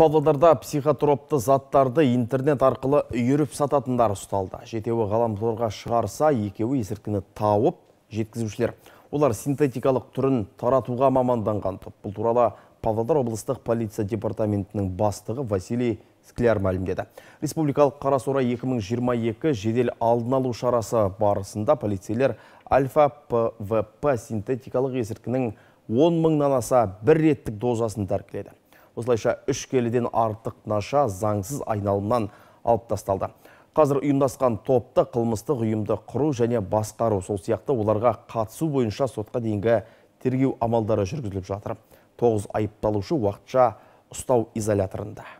Павлодарда психотропты заттарды интернет арқылы үйіріп сататындар ұсталды. Жетеуі ғаламторға шығарса, екеуі есірткіні тауып жеткізушілер. Олар синтетикалық түрін таратуға маманданған топ. Бұл туралы Павлодар облыстық полиция департаментінің бастығы Василий Скляр мәлімдеді. Республикалық Қарасора 2022 жедел алдын алу шарасы барысында полицейлер альфа-ПВП синтетикалық есірткінің 10 мыңнан аса бір реттік дозасын тәркіледі осылайша үш келіден артық наша заңсыз айналымнан алып тасталды қазір ұйымдасқан топты қылмыстық ұйымды құру және басқару сол сияқты оларға қатысу бойынша сотқа дейінгі тергеу амалдары жүргізіліп жатыр тоғыз айыпталушы уақытша ұстау изоляторында